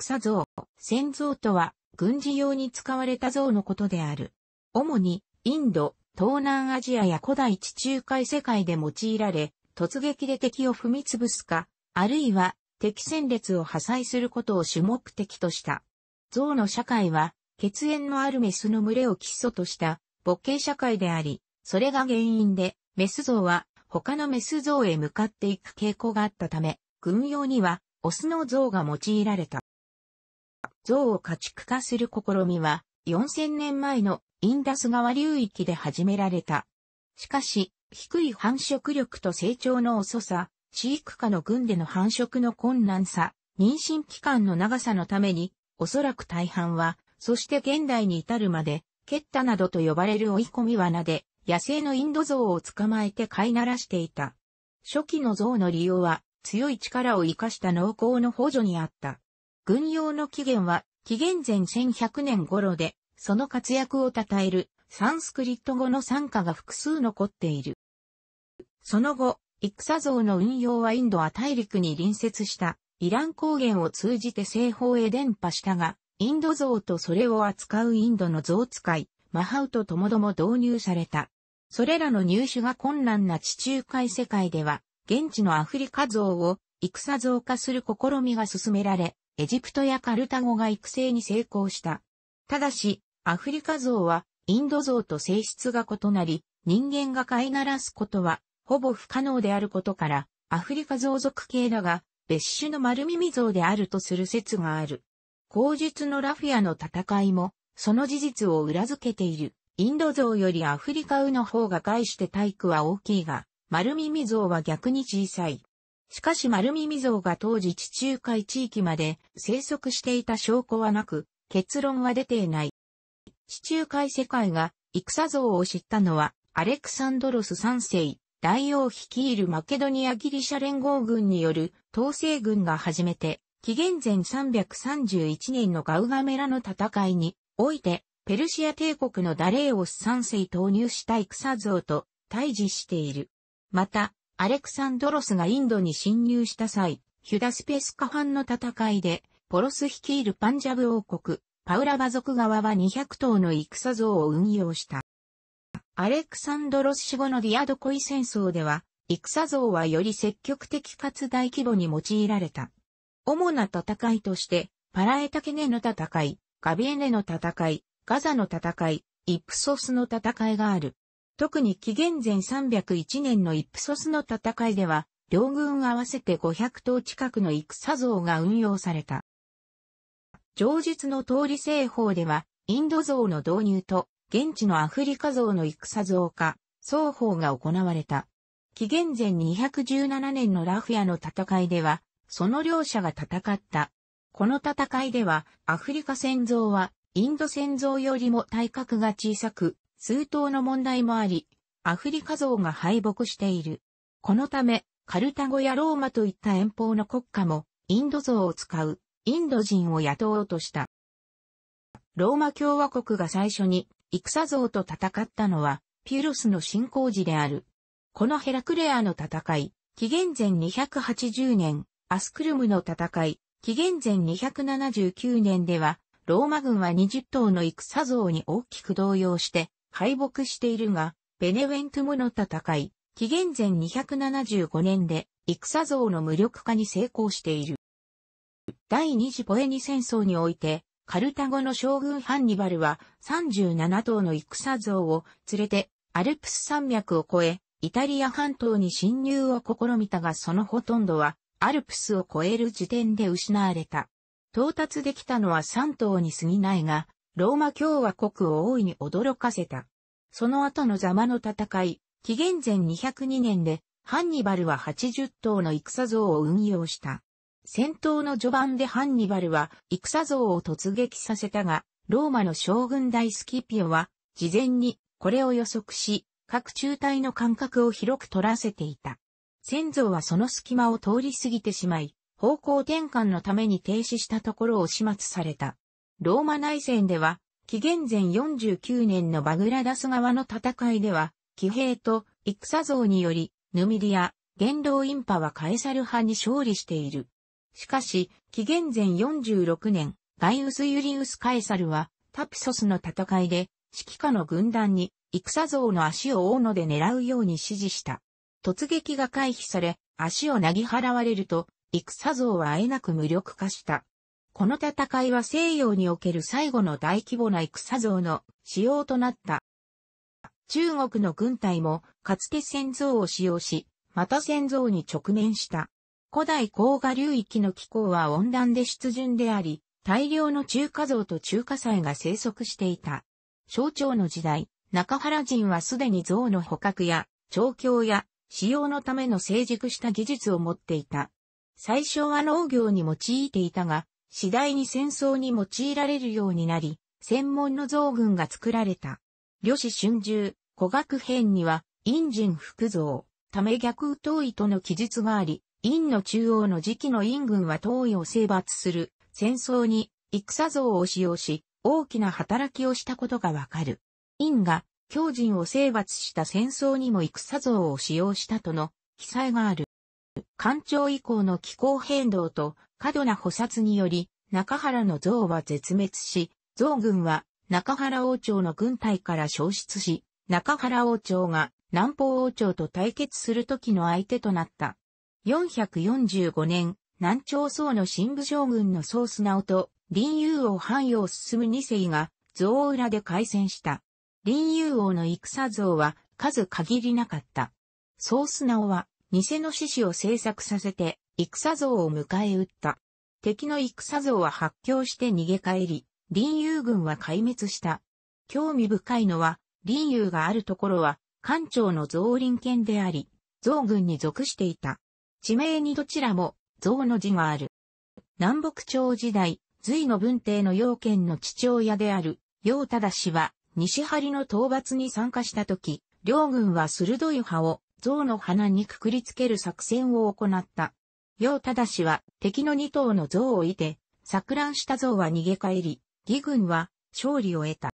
戦像、戦像とは、軍事用に使われた像のことである。主に、インド、東南アジアや古代地中海世界で用いられ、突撃で敵を踏み潰すか、あるいは敵戦列を破砕することを主目的とした。象の社会は、血縁のあるメスの群れを基礎とした母系社会であり、それが原因で、メス像は他のメス像へ向かっていく傾向があったため、軍用にはオスの像が用いられた。像を家畜化する試みは、4000年前のインダス川流域で始められた。しかし、低い繁殖力と成長の遅さ、飼育下の群での繁殖の困難さ、妊娠期間の長さのために、おそらく大半は、そして現代に至るまで、ケッタなどと呼ばれる追い込み罠で、野生のインド象を捕まえて飼いならしていた。初期の象の利用は、強い力を生かした農耕の補助にあった。軍用の起源は、紀元前1100年頃で、その活躍を称える、サンスクリット語の参加が複数残っている。その後、戦像の運用はインドア大陸に隣接したイラン高原を通じて西方へ伝播したが、インド像とそれを扱うインドの像使い、マハウとともども導入された。それらの入手が困難な地中海世界では、現地のアフリカ像を戦像化する試みが進められ、エジプトやカルタゴが育成に成功した。ただし、アフリカ像はインド像と性質が異なり、人間が飼いならすことは、ほぼ不可能であることから、アフリカ像属系だが、別種の丸耳像であるとする説がある。口述のラフィアの戦いも、その事実を裏付けている。インド像よりアフリカウの方が概して体育は大きいが、丸耳像は逆に小さい。しかし丸耳像が当時地中海地域まで生息していた証拠はなく、結論は出ていない。地中海世界が戦像を知ったのは、アレクサンドロス3世、大王率いるマケドニアギリシャ連合軍による統制軍が初めて、紀元前331年のガウガメラの戦いにおいて、ペルシア帝国のダレーオス3世投入した戦像と対峙している。また、アレクサンドロスがインドに侵入した際、ヒュダスペスカ藩の戦いで、ポロス率いるパンジャブ王国、パウラバ族側は200頭の戦像を運用した。アレクサンドロス死後のディアドコイ戦争では、戦像はより積極的かつ大規模に用いられた。主な戦いとして、パラエタケネの戦い、ガビエネの戦い、ガザの戦い、イプソスの戦いがある。特に紀元前301年のイプソスの戦いでは、両軍合わせて500頭近くの戦像が運用された。上述の通り製法では、インド像の導入と、現地のアフリカ像の戦像化、双方が行われた。紀元前217年のラフィアの戦いでは、その両者が戦った。この戦いでは、アフリカ戦像は、インド戦像よりも体格が小さく、数頭の問題もあり、アフリカ像が敗北している。このため、カルタゴやローマといった遠方の国家も、インド像を使う、インド人を雇おうとした。ローマ共和国が最初に、戦像と戦ったのは、ピュロスの信仰時である。このヘラクレアの戦い、紀元前280年、アスクルムの戦い、紀元前279年では、ローマ軍は20頭の戦像に大きく動揺して、敗北しているが、ベネウェントムの戦い、紀元前275年で、戦像の無力化に成功している。第二次ポエニ戦争において、カルタゴの将軍ハンニバルは37頭の戦像を連れてアルプス山脈を越え、イタリア半島に侵入を試みたがそのほとんどはアルプスを越える時点で失われた。到達できたのは3頭に過ぎないが、ローマ共和国を大いに驚かせた。その後のザマの戦い、紀元前202年で、ハンニバルは80頭の戦像を運用した。戦闘の序盤でハンニバルは戦像を突撃させたが、ローマの将軍大スキピオは、事前にこれを予測し、各中隊の間隔を広く取らせていた。先祖はその隙間を通り過ぎてしまい、方向転換のために停止したところを始末された。ローマ内戦では、紀元前49年のバグラダス側の戦いでは、騎兵と戦像により、ヌミディア、元老インパはカエサル派に勝利している。しかし、紀元前46年、ガイウス・ユリウス・カエサルは、タピソスの戦いで、指揮下の軍団に、戦像の足を野で狙うように指示した。突撃が回避され、足を投ぎ払われると、戦像はあえなく無力化した。この戦いは西洋における最後の大規模な戦像の使用となった。中国の軍隊もかつて戦像を使用し、また戦像に直面した。古代黄河流域の気候は温暖で湿潤であり、大量の中華像と中華祭が生息していた。象徴の時代、中原人はすでに像の捕獲や、調教や、使用のための成熟した技術を持っていた。最初は農業に用いていたが、次第に戦争に用いられるようになり、専門の造軍が作られた。呂子春秋、古学編には、陰人複造、ため逆う遠いとの記述があり、陰の中央の時期の陰軍は遠いを征伐する、戦争に、戦像を使用し、大きな働きをしたことがわかる。陰が、狂人を征伐した戦争にも戦像を使用したとの記載がある。干潮以降の気候変動と過度な捕殺により、中原の像は絶滅し、像軍は中原王朝の軍隊から消失し、中原王朝が南方王朝と対決する時の相手となった。445年、南朝宋の新武将軍の宋素直と林友王範を進む二世が像裏で開戦した。林友王の戦像は数限りなかった。宋素直は偽の獅子を制作させて、戦像を迎え撃った。敵の戦像は発狂して逃げ帰り、林友軍は壊滅した。興味深いのは、林友があるところは、艦長の造林県であり、増軍に属していた。地名にどちらも、増の字がある。南北朝時代、隋の文帝の要件の父親である、要忠氏は、西張の討伐に参加した時、両軍は鋭い派を象の鼻にくくりつける作戦を行った。楊忠は敵の2頭の象をいて、錯乱した象は逃げ帰り、義軍は勝利を得た。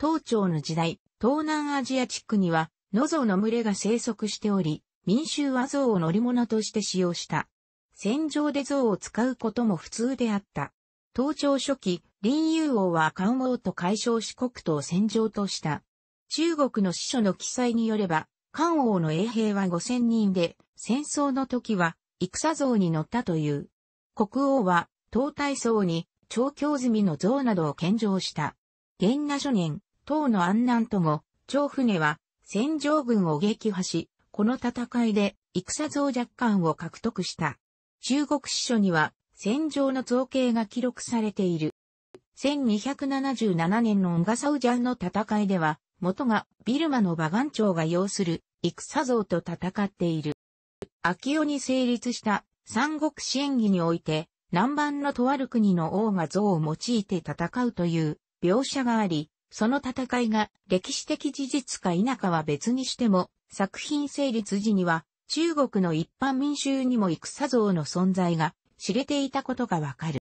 東朝の時代、東南アジア地区には野象の群れが生息しており、民衆は象を乗り物として使用した。戦場で象を使うことも普通であった。東朝初期、林友王は漢王と解消し国土を戦場とした。中国の司書の記載によれば、漢王の衛兵は5000人で、戦争の時は、戦像に乗ったという。国王は、東大層に、長教済みの像などを献上した。元那初年、唐の安南と後、長船は、戦場軍を撃破し、この戦いで、戦像若干を獲得した。中国史書には、戦場の造形が記録されている。1277年のオンガサウジャンの戦いでは、元がビルマのバガンが要する戦像と戦っている。秋代に成立した三国志演儀において、南蛮のとある国の王が像を用いて戦うという描写があり、その戦いが歴史的事実か否かは別にしても、作品成立時には中国の一般民衆にも戦像の存在が知れていたことがわかる。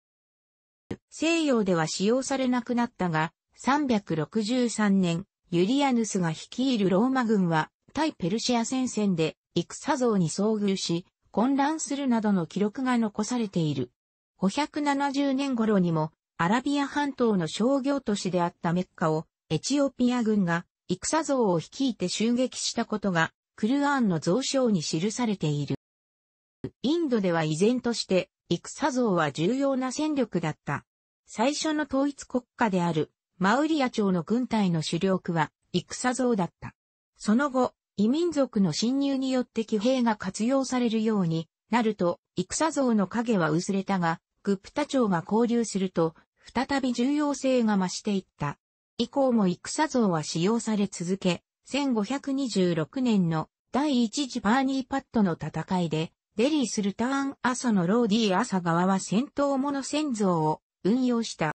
西洋では使用されなくなったが、363年、ユリアヌスが率いるローマ軍は対ペルシア戦線で戦像に遭遇し、混乱するなどの記録が残されている。570年頃にも、アラビア半島の商業都市であったメッカを、エチオピア軍が、戦像を率いて襲撃したことが、クルアンの蔵書に記されている。インドでは依然として、戦像は重要な戦力だった。最初の統一国家である、マウリア朝の軍隊の主力は、戦像だった。その後、異民族の侵入によって騎兵が活用されるようになると、戦像の影は薄れたが、グプタ朝が交流すると、再び重要性が増していった。以降も戦像は使用され続け、1526年の第一次パーニーパッドの戦いで、デリー・スルターン・アサのローディー・アサ側は戦闘もの戦像を運用した。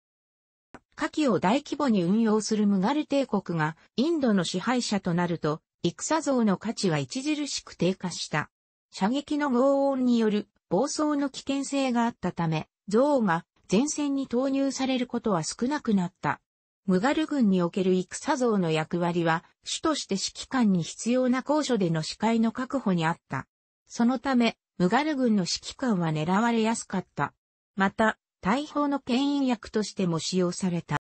火器を大規模に運用するムガル帝国がインドの支配者となると、戦像の価値は著しく低下した。射撃の轟音による暴走の危険性があったため、像が前線に投入されることは少なくなった。ムガル軍における戦像の役割は、主として指揮官に必要な高所での視界の確保にあった。そのため、ムガル軍の指揮官は狙われやすかった。また、大砲の牽引薬としても使用された。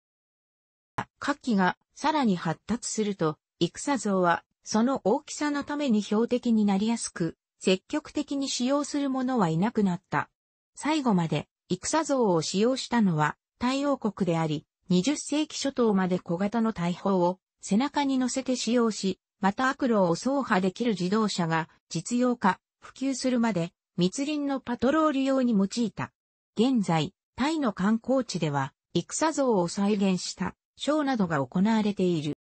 火器がさらに発達すると、戦像はその大きさのために標的になりやすく、積極的に使用する者はいなくなった。最後まで戦像を使用したのは太陽国であり、20世紀初頭まで小型の大砲を背中に乗せて使用し、また悪路を走破できる自動車が実用化、普及するまで密林のパトロール用に用いた。現在、タイの観光地では、戦像を再現したショーなどが行われている。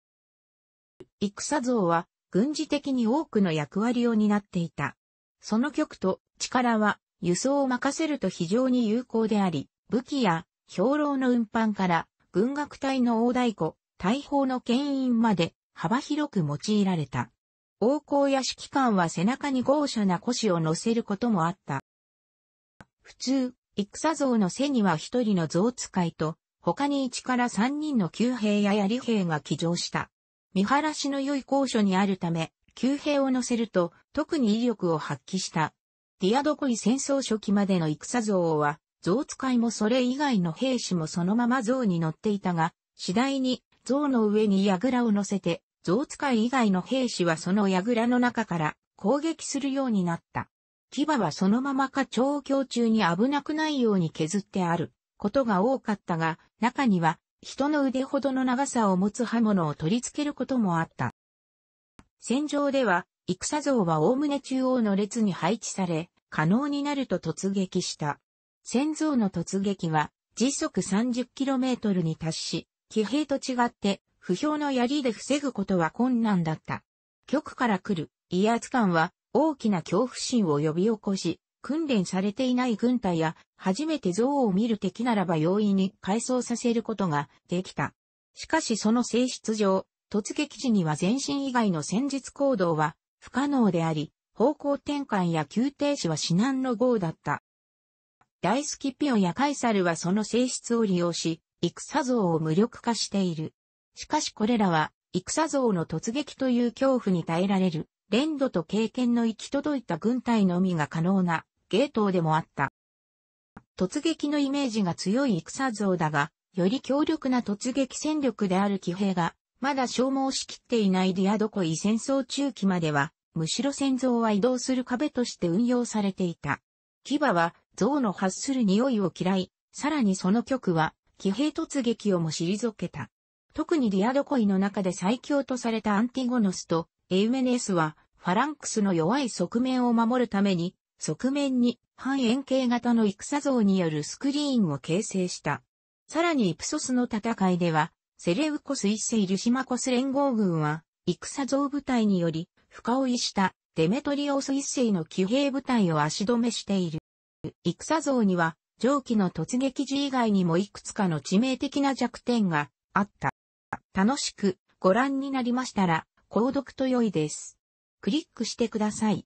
戦像は軍事的に多くの役割を担っていた。その局と力は輸送を任せると非常に有効であり、武器や兵糧の運搬から軍楽隊の大太鼓、大砲の牽引まで幅広く用いられた。王侯や指揮官は背中に豪奢な腰を乗せることもあった。普通、戦像の背には一人の像使いと、他に一から三人の旧兵や槍兵が騎乗した。見晴らしの良い高所にあるため、旧兵を乗せると、特に威力を発揮した。ディアドコイ戦争初期までの戦像は、像使いもそれ以外の兵士もそのまま像に乗っていたが、次第に像の上に櫓を乗せて、像使い以外の兵士はその櫓の中から攻撃するようになった。牙はそのまま課長鏡中に危なくないように削ってあることが多かったが、中には人の腕ほどの長さを持つ刃物を取り付けることもあった。戦場では、戦像はおおむね中央の列に配置され、可能になると突撃した。戦像の突撃は、時速 30km に達し、騎兵と違って、不評の槍で防ぐことは困難だった。局から来る威圧感は大きな恐怖心を呼び起こし、訓練されていない軍隊や、初めて像を見る敵ならば容易に改装させることができた。しかしその性質上、突撃時には前進以外の戦術行動は不可能であり、方向転換や急停止は至難の号だった。大スキピオやカイサルはその性質を利用し、戦像を無力化している。しかしこれらは、戦像の突撃という恐怖に耐えられる練度と経験の行き届いた軍隊のみが可能な芸当でもあった。突撃のイメージが強い戦像だが、より強力な突撃戦力である騎兵が、まだ消耗しきっていないディアドコイ戦争中期までは、むしろ戦像は移動する壁として運用されていた。牙は象の発する匂いを嫌い、さらにその曲は騎兵突撃をも退けた。特にディアドコイの中で最強とされたアンティゴノスとエウメネスは、ファランクスの弱い側面を守るために、側面に半円形型の戦像によるスクリーンを形成した。さらにイプソスの戦いでは、セレウコス一世ルシマコス連合軍は、戦像部隊により、深追いしたデメトリオス一世の騎兵部隊を足止めしている。戦像には、上記の突撃時以外にもいくつかの致命的な弱点があった。楽しくご覧になりましたら、購読と良いです。クリックしてください。